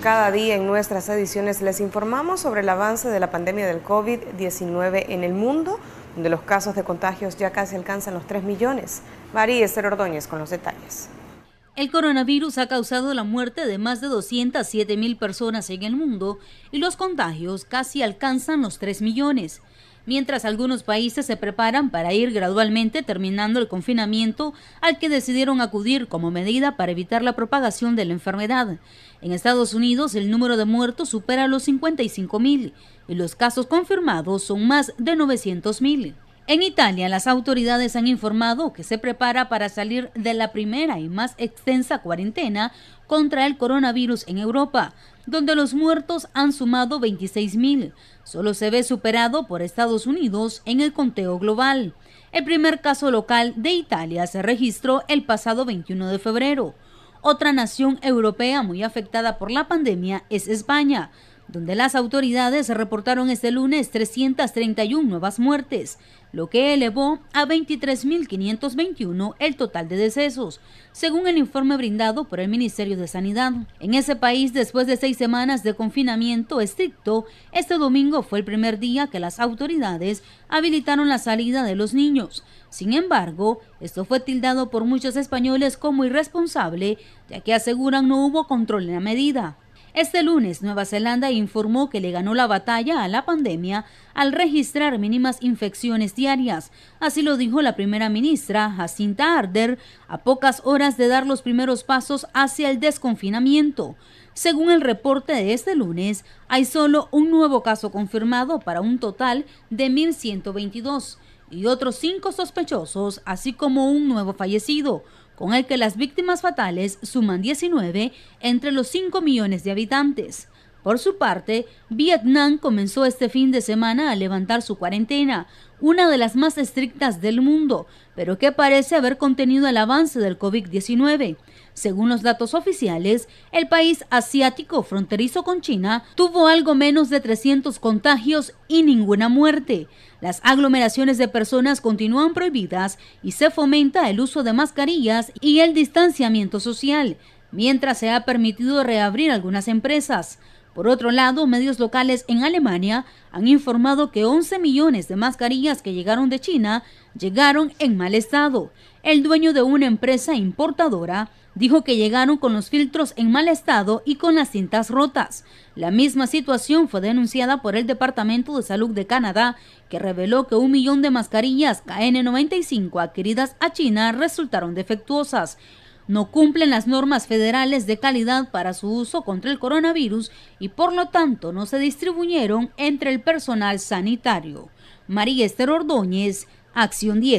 cada día en nuestras ediciones les informamos sobre el avance de la pandemia del COVID-19 en el mundo, donde los casos de contagios ya casi alcanzan los 3 millones. María Esther Ordóñez con los detalles. El coronavirus ha causado la muerte de más de 207 mil personas en el mundo y los contagios casi alcanzan los 3 millones mientras algunos países se preparan para ir gradualmente terminando el confinamiento al que decidieron acudir como medida para evitar la propagación de la enfermedad. En Estados Unidos el número de muertos supera los 55 mil y los casos confirmados son más de 900 mil. En Italia, las autoridades han informado que se prepara para salir de la primera y más extensa cuarentena contra el coronavirus en Europa, donde los muertos han sumado 26.000. Solo se ve superado por Estados Unidos en el conteo global. El primer caso local de Italia se registró el pasado 21 de febrero. Otra nación europea muy afectada por la pandemia es España, donde las autoridades reportaron este lunes 331 nuevas muertes, lo que elevó a 23.521 el total de decesos, según el informe brindado por el Ministerio de Sanidad. En ese país, después de seis semanas de confinamiento estricto, este domingo fue el primer día que las autoridades habilitaron la salida de los niños. Sin embargo, esto fue tildado por muchos españoles como irresponsable, ya que aseguran no hubo control en la medida. Este lunes, Nueva Zelanda informó que le ganó la batalla a la pandemia al registrar mínimas infecciones diarias. Así lo dijo la primera ministra, Jacinta Arder, a pocas horas de dar los primeros pasos hacia el desconfinamiento. Según el reporte de este lunes, hay solo un nuevo caso confirmado para un total de 1.122 y otros cinco sospechosos, así como un nuevo fallecido, con el que las víctimas fatales suman 19 entre los 5 millones de habitantes. Por su parte, Vietnam comenzó este fin de semana a levantar su cuarentena, una de las más estrictas del mundo, pero que parece haber contenido el avance del COVID-19. Según los datos oficiales, el país asiático fronterizo con China tuvo algo menos de 300 contagios y ninguna muerte. Las aglomeraciones de personas continúan prohibidas y se fomenta el uso de mascarillas y el distanciamiento social, mientras se ha permitido reabrir algunas empresas. Por otro lado, medios locales en Alemania han informado que 11 millones de mascarillas que llegaron de China llegaron en mal estado. El dueño de una empresa importadora dijo que llegaron con los filtros en mal estado y con las cintas rotas. La misma situación fue denunciada por el Departamento de Salud de Canadá, que reveló que un millón de mascarillas KN95 adquiridas a China resultaron defectuosas no cumplen las normas federales de calidad para su uso contra el coronavirus y por lo tanto no se distribuyeron entre el personal sanitario. María Esther Ordóñez, Acción 10.